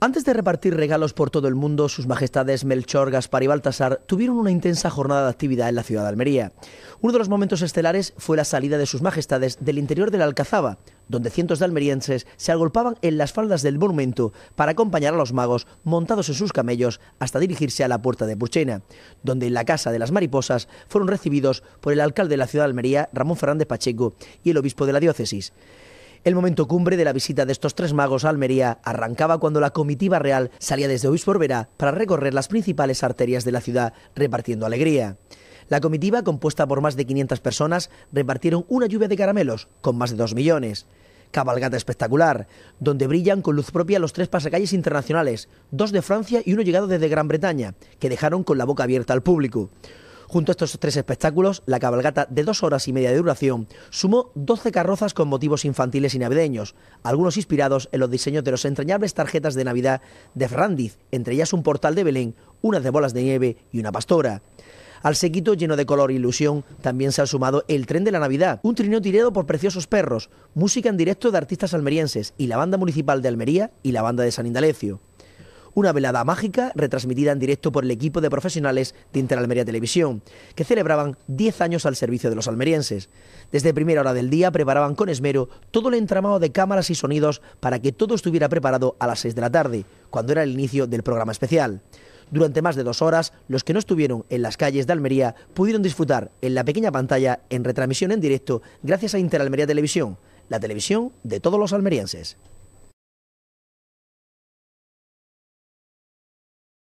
Antes de repartir regalos por todo el mundo, sus majestades Melchor, Gaspar y Baltasar tuvieron una intensa jornada de actividad en la ciudad de Almería. Uno de los momentos estelares fue la salida de sus majestades del interior de la Alcazaba, donde cientos de almerienses se agolpaban en las faldas del monumento para acompañar a los magos montados en sus camellos hasta dirigirse a la puerta de Puchena, donde en la Casa de las Mariposas fueron recibidos por el alcalde de la ciudad de Almería, Ramón Fernández Pacheco, y el obispo de la diócesis. El momento cumbre de la visita de estos tres magos a Almería arrancaba cuando la comitiva real salía desde ois para recorrer las principales arterias de la ciudad repartiendo alegría. La comitiva, compuesta por más de 500 personas, repartieron una lluvia de caramelos con más de 2 millones. Cabalgata espectacular, donde brillan con luz propia los tres pasacalles internacionales, dos de Francia y uno llegado desde Gran Bretaña, que dejaron con la boca abierta al público. Junto a estos tres espectáculos, la cabalgata de dos horas y media de duración sumó 12 carrozas con motivos infantiles y navideños, algunos inspirados en los diseños de los entrañables tarjetas de Navidad de Ferrandiz, entre ellas un portal de Belén, unas de bolas de nieve y una pastora. Al sequito lleno de color e ilusión también se ha sumado el tren de la Navidad, un trineo tirado por preciosos perros, música en directo de artistas almerienses y la banda municipal de Almería y la banda de San Indalecio una velada mágica retransmitida en directo por el equipo de profesionales de Interalmería Televisión, que celebraban 10 años al servicio de los almerienses. Desde primera hora del día preparaban con esmero todo el entramado de cámaras y sonidos para que todo estuviera preparado a las 6 de la tarde, cuando era el inicio del programa especial. Durante más de dos horas, los que no estuvieron en las calles de Almería pudieron disfrutar en la pequeña pantalla en retransmisión en directo gracias a Interalmería Televisión, la televisión de todos los almerienses.